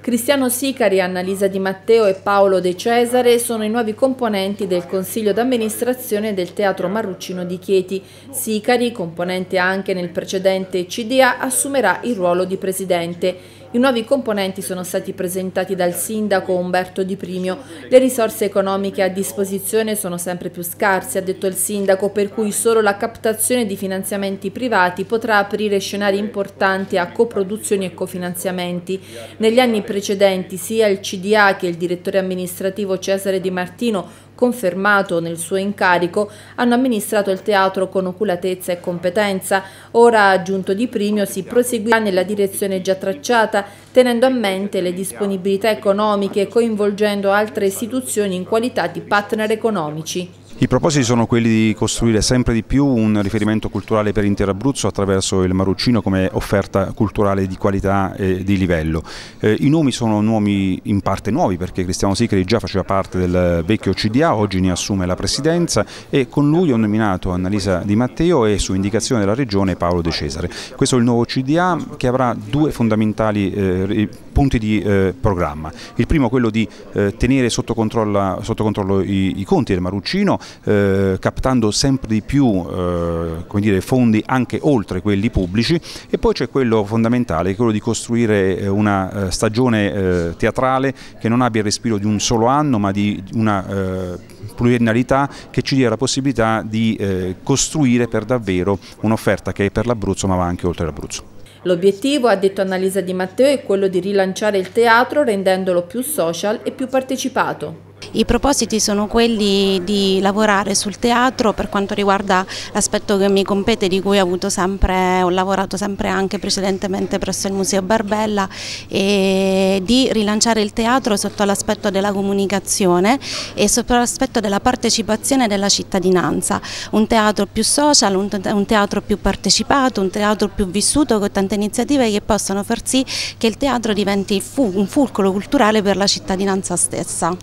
Cristiano Sicari, Annalisa Di Matteo e Paolo De Cesare sono i nuovi componenti del Consiglio d'amministrazione del Teatro Marruccino di Chieti. Sicari, componente anche nel precedente CDA, assumerà il ruolo di presidente. I nuovi componenti sono stati presentati dal sindaco Umberto Di Primio. Le risorse economiche a disposizione sono sempre più scarse, ha detto il sindaco, per cui solo la captazione di finanziamenti privati potrà aprire scenari importanti a coproduzioni e cofinanziamenti. Negli anni precedenti sia il CDA che il direttore amministrativo Cesare Di Martino confermato nel suo incarico, hanno amministrato il teatro con oculatezza e competenza. Ora, aggiunto di Primio, si proseguirà nella direzione già tracciata, tenendo a mente le disponibilità economiche e coinvolgendo altre istituzioni in qualità di partner economici. I propositi sono quelli di costruire sempre di più un riferimento culturale per l'intero Abruzzo attraverso il Maruccino come offerta culturale di qualità e di livello. Eh, I nomi sono nomi in parte nuovi perché Cristiano Sicri già faceva parte del vecchio CDA, oggi ne assume la presidenza e con lui ho nominato Annalisa Di Matteo e su indicazione della Regione Paolo De Cesare. Questo è il nuovo CDA che avrà due fondamentali eh, punti di eh, programma. Il primo quello di eh, tenere sotto controllo, sotto controllo i, i conti del Maruccino, eh, captando sempre di più eh, dire, fondi anche oltre quelli pubblici e poi c'è quello fondamentale, quello di costruire eh, una eh, stagione eh, teatrale che non abbia il respiro di un solo anno ma di una eh, pluriennalità che ci dia la possibilità di costruire per davvero un'offerta che è per l'Abruzzo ma va anche oltre l'Abruzzo. L'obiettivo, ha detto Annalisa Di Matteo, è quello di rilanciare il teatro rendendolo più social e più partecipato. I propositi sono quelli di lavorare sul teatro per quanto riguarda l'aspetto che mi compete di cui ho, sempre, ho lavorato sempre anche precedentemente presso il Museo Barbella e di rilanciare il teatro sotto l'aspetto della comunicazione e sotto l'aspetto della partecipazione della cittadinanza. Un teatro più social, un teatro più partecipato, un teatro più vissuto con tante iniziative che possono far sì che il teatro diventi un fulcro culturale per la cittadinanza stessa.